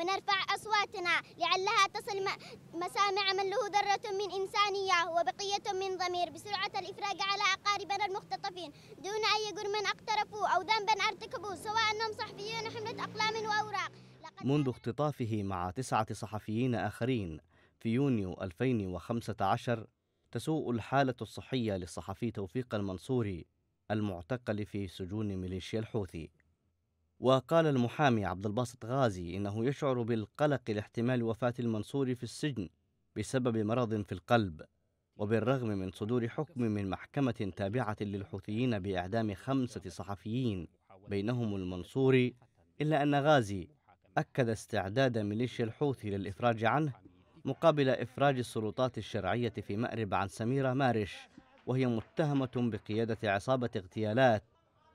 ونرفع أصواتنا لعلها تصل مسامع من له ذرة من إنسانية وبقية من ضمير بسرعة الإفراج على أقاربنا المختطفين دون أي جرم اقترفوا أو ذنبا ارتكبوا سواء أنهم صحفيون حملة أقلام وأوراق منذ اختطافه مع تسعة صحفيين آخرين في يونيو 2015 تسوء الحالة الصحية للصحفي توفيق المنصوري المعتقل في سجون ميليشيا الحوثي وقال المحامي عبد الباسط غازي إنه يشعر بالقلق لاحتمال وفاة المنصور في السجن بسبب مرض في القلب وبالرغم من صدور حكم من محكمة تابعة للحوثيين بإعدام خمسة صحفيين بينهم المنصور إلا أن غازي أكد استعداد ميليشيا الحوثي للإفراج عنه مقابل إفراج السلطات الشرعية في مأرب عن سميرة مارش وهي متهمة بقيادة عصابة اغتيالات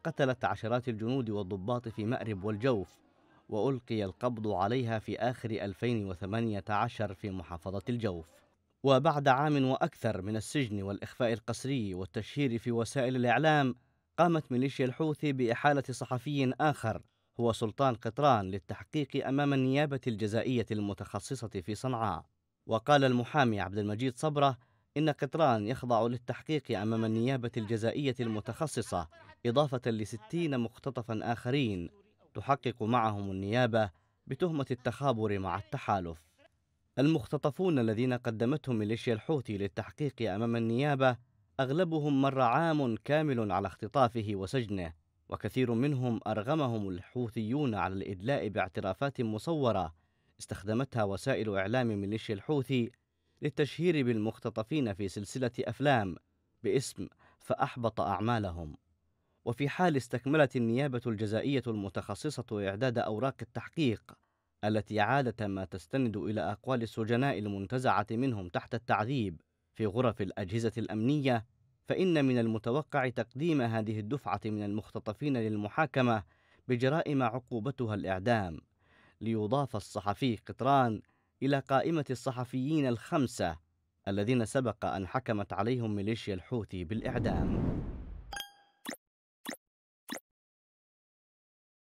قتلت عشرات الجنود والضباط في مأرب والجوف وألقي القبض عليها في آخر 2018 في محافظة الجوف وبعد عام وأكثر من السجن والإخفاء القسري والتشهير في وسائل الإعلام قامت ميليشيا الحوثي بإحالة صحفي آخر هو سلطان قطران للتحقيق أمام النيابة الجزائية المتخصصة في صنعاء وقال المحامي عبد المجيد صبره إن قطران يخضع للتحقيق أمام النيابة الجزائية المتخصصة إضافة لستين مختطفا آخرين تحقق معهم النيابة بتهمة التخابر مع التحالف المختطفون الذين قدمتهم ميليشيا الحوثي للتحقيق أمام النيابة أغلبهم مر عام كامل على اختطافه وسجنه وكثير منهم أرغمهم الحوثيون على الإدلاء باعترافات مصورة استخدمتها وسائل إعلام ميليشيا الحوثي للتشهير بالمختطفين في سلسلة أفلام باسم فأحبط أعمالهم وفي حال استكملت النيابة الجزائية المتخصصة إعداد أوراق التحقيق التي عادة ما تستند إلى أقوال السجناء المنتزعة منهم تحت التعذيب في غرف الأجهزة الأمنية فإن من المتوقع تقديم هذه الدفعة من المختطفين للمحاكمة بجرائم عقوبتها الإعدام ليضاف الصحفي قطران إلى قائمة الصحفيين الخمسة الذين سبق أن حكمت عليهم ميليشيا الحوثي بالإعدام